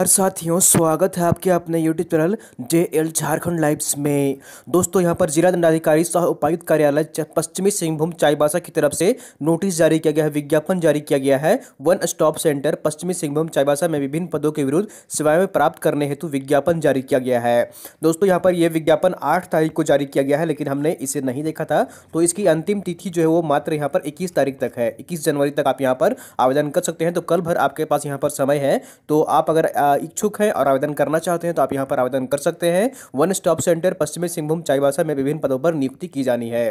हर साथियों स्वागत है आपके अपने YouTube channel J L Jharkhand lives में दोस्तों यहां पर जिला दंडाधिकारी सह उपायुक्त कार्यालय पश्चिमी सिंहभूम चाईबासा की तरफ से नोटिस जारी किया गया है विज्ञापन जारी किया गया है वन स्टॉप सेंटर पश्चिमी सिंहभूम चाईबासा में विभिन्न पदों के विरुद्ध सेवाएं प्राप्त करने हेतु विज्ञापन जारी किया गया है दोस्तों यहाँ पर यह विज्ञापन आठ तारीख को जारी किया गया है लेकिन हमने इसे नहीं देखा था तो इसकी अंतिम तिथि जो है वो मात्र यहाँ पर इक्कीस तारीख तक है इक्कीस जनवरी तक आप यहाँ पर आवेदन कर सकते हैं तो कल भर आपके पास यहाँ पर समय है तो आप अगर इच्छुक हैं और आवेदन करना चाहते हैं तो आप यहाँ पर आवेदन कर सकते हैं वन स्टॉप सेंटर पश्चिमी सिंहभूम चाईबासा में विभिन्न पदों पर नियुक्ति की जानी है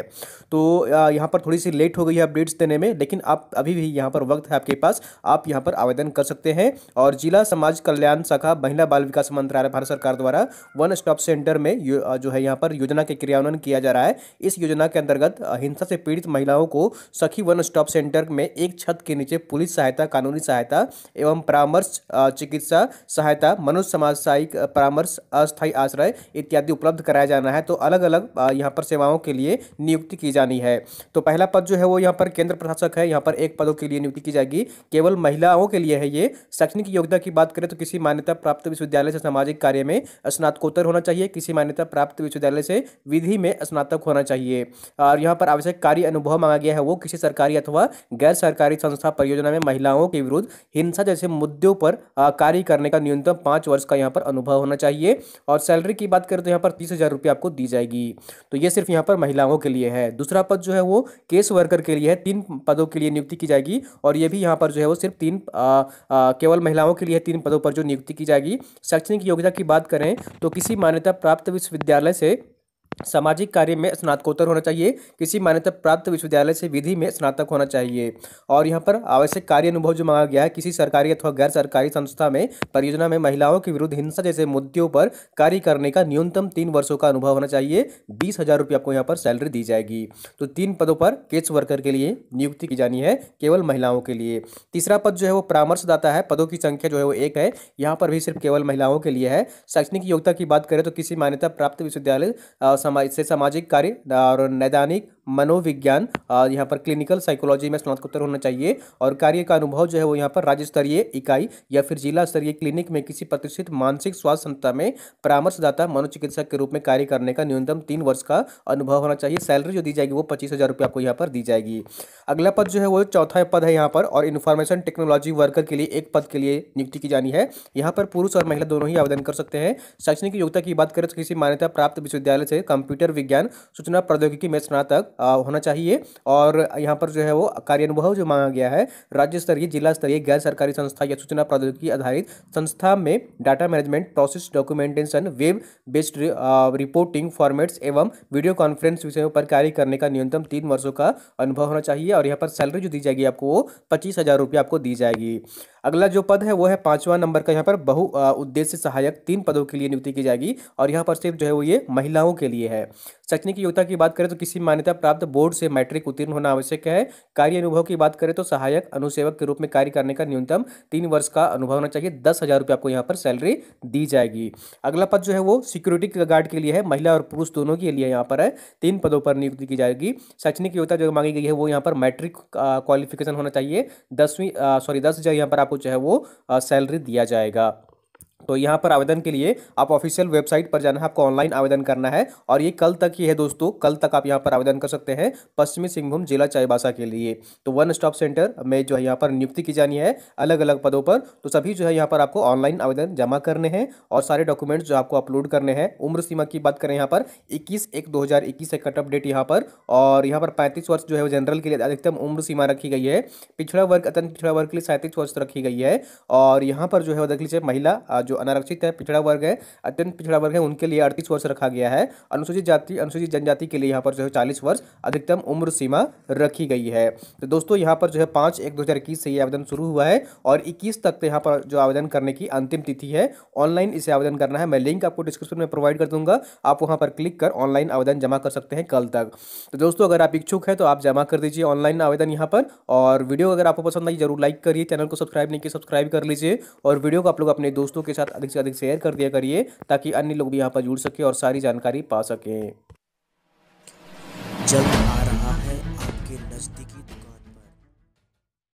तो यहाँ पर थोड़ी सी लेट हो गई है अपडेट्स देने में लेकिन आप अभी भी यहाँ पर वक्त है आपके पास आप यहाँ पर आवेदन कर सकते हैं और जिला समाज कल्याण शाखा महिला बाल विकास मंत्रालय भारत सरकार द्वारा वन स्टॉप सेंटर में जो है यहाँ पर योजना के क्रियान्वयन किया जा रहा है इस योजना के अंतर्गत हिंसा से पीड़ित महिलाओं को सखी वन स्टॉप सेंटर में एक छत के नीचे पुलिस सहायता कानूनी सहायता एवं परामर्श चिकित्सा सहायता मनुष्य सामाजिक परामर्श अस्थायी आश्रय इत्यादि उपलब्ध कराया जाना है तो अलग अलग यहाँ पर सेवाओं के लिए नियुक्ति की जानी है तो पहला पद जो है वो यहाँ पर केंद्र प्रशासक है यहाँ पर एक पदों के लिए नियुक्ति की जाएगी केवल महिलाओं के लिए है ये शैक्षणिक योग्यता की बात करें तो किसी मान्यता प्राप्त विश्वविद्यालय से सामाजिक कार्य में स्नातकोत्तर होना चाहिए किसी मान्यता प्राप्त विश्वविद्यालय से विधि में स्नातक होना चाहिए और यहाँ पर आवश्यक कार्य अनुभव मांगा गया है वो किसी सरकारी अथवा गैर सरकारी संस्था परियोजना में महिलाओं के विरुद्ध हिंसा जैसे मुद्दों पर कार्य करने का का न्यूनतम पांच वर्ष का यहाँ पर अनुभव होना चाहिए और सैलरी की बात करें तो यहाँ पर तीस हज़ार रुपये आपको दी जाएगी तो ये सिर्फ यहाँ पर महिलाओं के लिए है दूसरा पद जो है वो केस वर्कर के लिए है तीन पदों के लिए नियुक्ति की जाएगी और ये भी यहाँ पर जो है वो सिर्फ तीन केवल महिलाओं के लिए तीन पदों पर जो नियुक्ति की जाएगी शैक्षणिक योग्यता की बात करें तो किसी मान्यता प्राप्त विश्वविद्यालय से सामाजिक कार्य में स्नातकोत्तर होना चाहिए किसी मान्यता प्राप्त विश्वविद्यालय से विधि में स्नातक होना चाहिए और यहाँ पर आवश्यक कार्य अनुभव जो मांगा गया है किसी सरकारी अथवा गैर सरकारी संस्था में परियोजना में महिलाओं के विरुद्ध हिंसा जैसे मुद्दों पर कार्य करने का न्यूनतम तीन वर्षों का अनुभव होना चाहिए बीस हज़ार रुपये आपको यहाँ पर सैलरी दी जाएगी तो तीन पदों पर केस वर्कर के लिए नियुक्ति की जानी है केवल महिलाओं के लिए तीसरा पद जो है वो परामर्शदाता है पदों की संख्या जो है वो एक है यहाँ पर भी सिर्फ केवल महिलाओं के लिए है शैक्षणिक योग्यता की बात करें तो किसी मान्यता प्राप्त विश्वविद्यालय समाज से सामाजिक कार्य और नैदानिक मनोविज्ञान यहाँ पर क्लिनिकल साइकोलॉजी में स्नातकोत्तर होना चाहिए और कार्य का अनुभव जो है वो यहाँ पर राज्य स्तरीय इकाई या फिर जिला स्तरीय क्लिनिक में किसी प्रतिष्ठित मानसिक स्वास्थ्य संस्था में परामर्शदाता मनोचिकित्सक के रूप में कार्य करने का न्यूनतम तीन वर्ष का अनुभव होना चाहिए सैलरी जो दी जाएगी वो पच्चीस हज़ार रुपये आपको यहाँ पर दी जाएगी अगला पद जो है वो चौथा पद है यहाँ पर और इन्फॉर्मेशन टेक्नोलॉजी वर्कर के लिए एक पद के लिए नियुक्ति की जानी है यहाँ पर पुरुष और महिला दोनों ही आवेदन कर सकते हैं शैक्षणिक योग्यता की बात करें तो किसी मान्यता प्राप्त विश्वविद्यालय से कंप्यूटर विज्ञान सूचना प्रौद्योगिकी में स्नातक होना चाहिए और यहाँ पर जो है वो कार्यानुभव जो मांगा गया है राज्य स्तरीय जिला स्तरीय गैर सरकारी संस्था या सूचना प्रौद्योगिकी आधारित संस्था में data management process documentation web based reporting formats एवं वीडियो कॉन्फ्रेंस विषयों पर कार्य करने का न्यूनतम तीन वर्षों का अनुभव होना चाहिए और यहाँ पर सैलरी जो दी जाएगी आपको वो पच्चीस हज़ार रुपये आपको दी जाएगी अगला जो पद है वो है पांचवा नंबर का यहाँ पर बहु उद्देश्य सहायक तीन पदों के लिए नियुक्ति की जाएगी और यहाँ पर सिर्फ जो है वो ये महिलाओं के लिए है शैक्षणिक योग्यता की बात करें तो किसी मान्यता प्राप्त बोर्ड से मैट्रिक उत्तीर्ण होना आवश्यक है कार्य अनुभव की बात करें तो सहायक अनुसेवक के रूप में कार्य करने का न्यूनतम तीन वर्ष का अनुभव होना चाहिए दस हज़ार रुपये आपको यहाँ पर सैलरी दी जाएगी अगला पद जो है वो सिक्योरिटी गार्ड के लिए है महिला और पुरुष दोनों के लिए यहाँ पर है तीन पदों पर नियुक्ति की जाएगी शैक्षणिक योग्यता जो मांगी गई है वो यहाँ पर मैट्रिक क्वालिफिकेशन होना चाहिए दसवीं सॉरी दस हज़ार यहाँ पर आपको जो है वो सैलरी दिया जाएगा तो यहाँ पर आवेदन के लिए आप ऑफिशियल वेबसाइट पर जाना है आपको ऑनलाइन आवेदन करना है और ये कल तक ही है दोस्तों कल तक आप यहाँ पर आवेदन कर सकते हैं पश्चिमी सिंहभूम जिला चाईबासा के लिए तो वन स्टॉप सेंटर में जो है यहाँ पर नियुक्ति की जानी है अलग अलग पदों पर तो सभी जो है यहाँ पर आपको ऑनलाइन आवेदन जमा करने हैं और सारे डॉक्यूमेंट्स जो आपको अपलोड करने हैं उम्र सीमा की बात करें यहाँ पर इक्कीस एक दो हज़ार इक्कीस है कटअप डेट यहाँ पर और यहाँ पर पैंतीस वर्ष जो है जनरल के लिए अधिकतम उम्र सीमा रखी गई है पिछड़ा वर्ग अतन पिछड़ा वर्ग के लिए सैंतीस वर्ष रखी गई है और यहाँ पर जो है देख लीजिए महिला जो अनारक्षित है पिछड़ा वर्ग है अत्यंत पिछड़ा वर्ग है उनके लिए अड़तीस वर्ष रखा गया है अनुसूचित जाति अनुसूचित जनजाति के लिए यहाँ पर जो है चालीस वर्ष अधिकतम उम्र सीमा रखी गई है तो दोस्तों यहाँ पर जो है पाँच एक दो से ये आवेदन शुरू हुआ है और इक्कीस तक तो यहाँ पर जो आवेदन करने की अंतिम तिथि है ऑनलाइन इसे आवेदन करना है मैं लिंक आपको डिस्क्रिप्शन में प्रोवाइड कर दूंगा आप वहाँ पर क्लिक कर ऑनलाइन आवेदन जमा कर सकते हैं कल तक तो दोस्तों अगर आप इच्छुक हैं तो आप जमा कर दीजिए ऑनलाइन आवेदन यहाँ पर और वीडियो अगर आपको पसंद आई जरूर लाइक करिए चैनल को सब्सक्राइब नहीं किया सब्सक्राइब कर लीजिए और वीडियो को आप लोग अपने दोस्तों के साथ अधिक से अधिक शेयर कर दिया करिए ताकि अन्य लोग भी यहाँ पर जुड़ सके और सारी जानकारी पा सकें जल्द आ रहा है आपके नज़दीकी